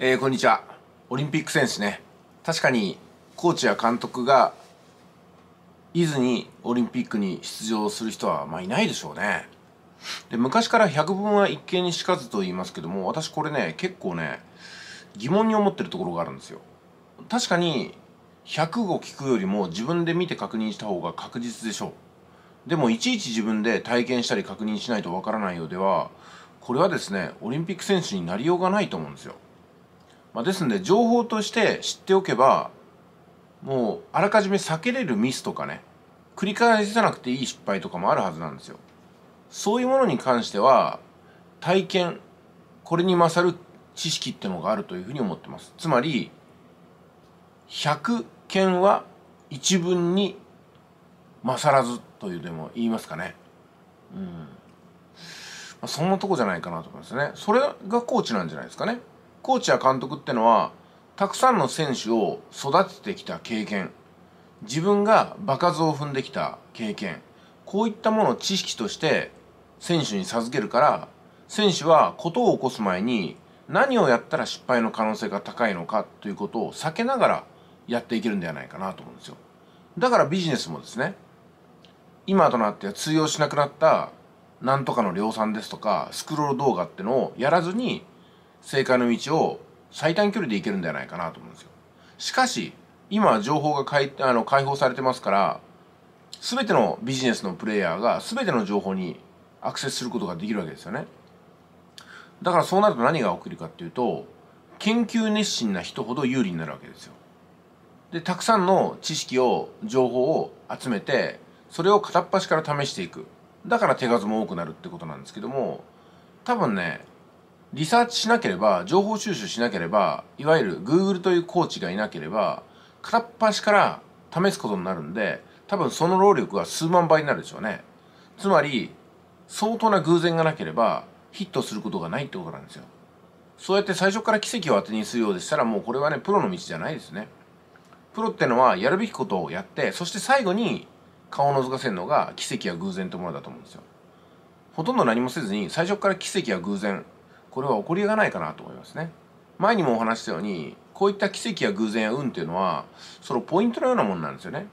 えー、こんにちはオリンピック選手ね確かにコーチや監督がいずにオリンピックに出場する人はまあいないでしょうねで昔から百聞は一見にしかずと言いますけども私これね結構ね疑問に思ってるところがあるんですよ確かに百0聞くよりも自分で見て確認した方が確実でしょうでもいちいち自分で体験したり確認しないとわからないようではこれはですねオリンピック選手になりようがないと思うんですよまあ、ですので情報として知っておけばもうあらかじめ避けれるミスとかね繰り返さなくていい失敗とかもあるはずなんですよ。そういうものに関しては体験これに勝る知識ってのがあるというふうに思ってます。つまり100件は1分に勝らずというでも言いますかね。うん。まそんなとこじゃないかなと思いますね。それがコーチなんじゃないですかね。コーチや監督ってのはたくさんの選手を育ててきた経験自分が場数を踏んできた経験こういったものを知識として選手に授けるから選手は事を起こす前に何をやったら失敗の可能性が高いのかということを避けながらやっていけるんではないかなと思うんですよだからビジネスもですね今となっては通用しなくなったなんとかの量産ですとかスクロール動画ってのをやらずに正解の道を最短距離で行けるんじゃないかなと思うんですよ。しかし、今情報が解あの解放されてますから、全てのビジネスのプレイヤーが全ての情報にアクセスすることができるわけですよね。だからそうなると何が起きるかっていうと、研究熱心な人ほど有利になるわけですよ。で、たくさんの知識を、情報を集めて、それを片っ端から試していく。だから手数も多くなるってことなんですけども、多分ね、リサーチしなければ情報収集しなければいわゆる Google というコーチがいなければ片っ端から試すことになるんで多分その労力は数万倍になるでしょうねつまり相当な偶然がなければヒットすることがないってことなんですよそうやって最初から奇跡を当てにするようでしたらもうこれはねプロの道じゃないですねプロってのはやるべきことをやってそして最後に顔を覗かせるのが奇跡や偶然ってものだと思うんですよほとんど何もせずに最初から奇跡や偶然これは起こりがないかなと思いますね。前にもお話したようにこういった奇跡や偶然や運っていうのはそのポイントのようなものなんですよね。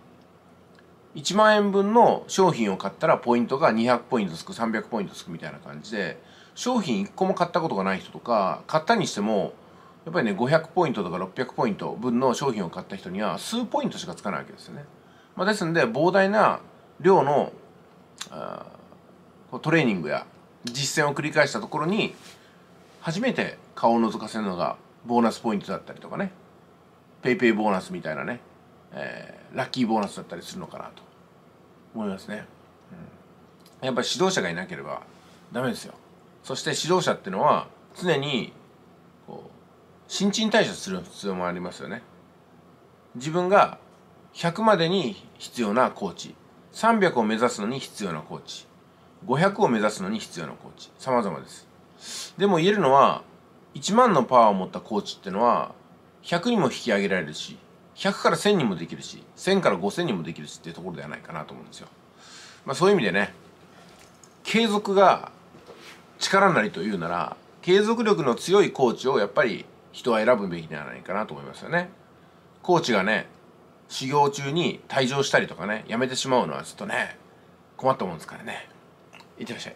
1万円分の商品を買ったらポイントが200ポイントつく300ポイントつくみたいな感じで商品1個も買ったことがない人とか買ったにしてもやっぱりね500ポイントとか600ポイント分の商品を買った人には数ポイントしかつかないわけですよね。まあ、ですんで膨大な量のトレーニングや実践を繰り返したところに初めて顔を覗かせるのがボーナスポイントだったりとかね PayPay ボーナスみたいなね、えー、ラッキーボーナスだったりするのかなと思いますね、うん、やっぱり指導者がいなければダメですよそして指導者ってのは常にこう新陳代謝する必要もありますよね自分が100までに必要なコーチ300を目指すのに必要なコーチ500を目指すのに必要なコーチ様々ですでも言えるのは、1万のパワーを持ったコーチってのは、100にも引き上げられるし、100から1000にもできるし、1000から5000にもできるしっていうところではないかなと思うんですよ。まあそういう意味でね、継続が力なりというなら、継続力の強いコーチをやっぱり人は選ぶべきではないかなと思いますよね。コーチがね、修行中に退場したりとかね、やめてしまうのはちょっとね、困ったもんですからね。いってらっしゃい。